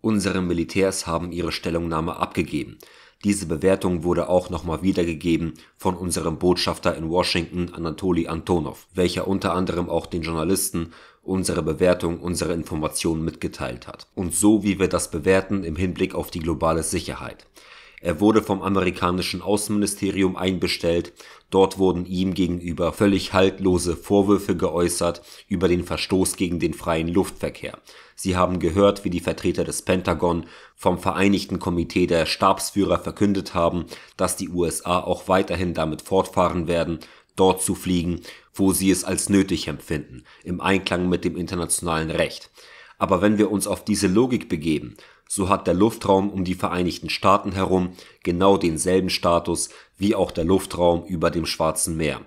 Unsere Militärs haben ihre Stellungnahme abgegeben. Diese Bewertung wurde auch nochmal wiedergegeben von unserem Botschafter in Washington Anatoli Antonov, welcher unter anderem auch den Journalisten unsere Bewertung, unsere Informationen mitgeteilt hat. Und so wie wir das bewerten im Hinblick auf die globale Sicherheit. Er wurde vom amerikanischen Außenministerium einbestellt, dort wurden ihm gegenüber völlig haltlose Vorwürfe geäußert über den Verstoß gegen den freien Luftverkehr. Sie haben gehört, wie die Vertreter des Pentagon vom Vereinigten Komitee der Stabsführer verkündet haben, dass die USA auch weiterhin damit fortfahren werden, dort zu fliegen, wo sie es als nötig empfinden, im Einklang mit dem internationalen Recht. Aber wenn wir uns auf diese Logik begeben, so hat der Luftraum um die Vereinigten Staaten herum genau denselben Status wie auch der Luftraum über dem Schwarzen Meer.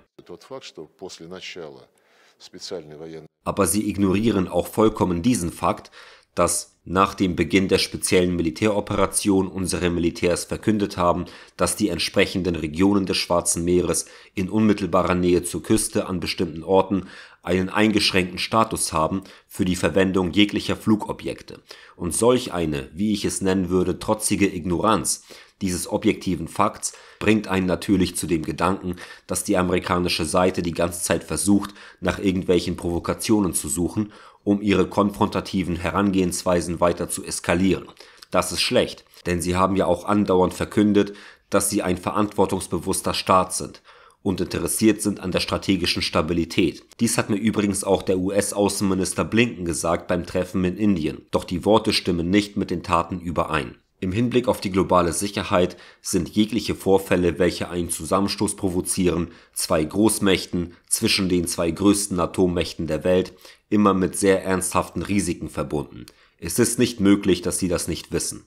Aber sie ignorieren auch vollkommen diesen Fakt, dass nach dem Beginn der speziellen Militäroperation unsere Militärs verkündet haben, dass die entsprechenden Regionen des Schwarzen Meeres in unmittelbarer Nähe zur Küste an bestimmten Orten einen eingeschränkten Status haben für die Verwendung jeglicher Flugobjekte. Und solch eine, wie ich es nennen würde, trotzige Ignoranz dieses objektiven Fakts bringt einen natürlich zu dem Gedanken, dass die amerikanische Seite die ganze Zeit versucht, nach irgendwelchen Provokationen zu suchen, um ihre konfrontativen Herangehensweisen weiter zu eskalieren. Das ist schlecht, denn sie haben ja auch andauernd verkündet, dass sie ein verantwortungsbewusster Staat sind und interessiert sind an der strategischen Stabilität. Dies hat mir übrigens auch der US-Außenminister Blinken gesagt beim Treffen in Indien, doch die Worte stimmen nicht mit den Taten überein. Im Hinblick auf die globale Sicherheit sind jegliche Vorfälle, welche einen Zusammenstoß provozieren, zwei Großmächten zwischen den zwei größten Atommächten der Welt, immer mit sehr ernsthaften Risiken verbunden. Es ist nicht möglich, dass sie das nicht wissen.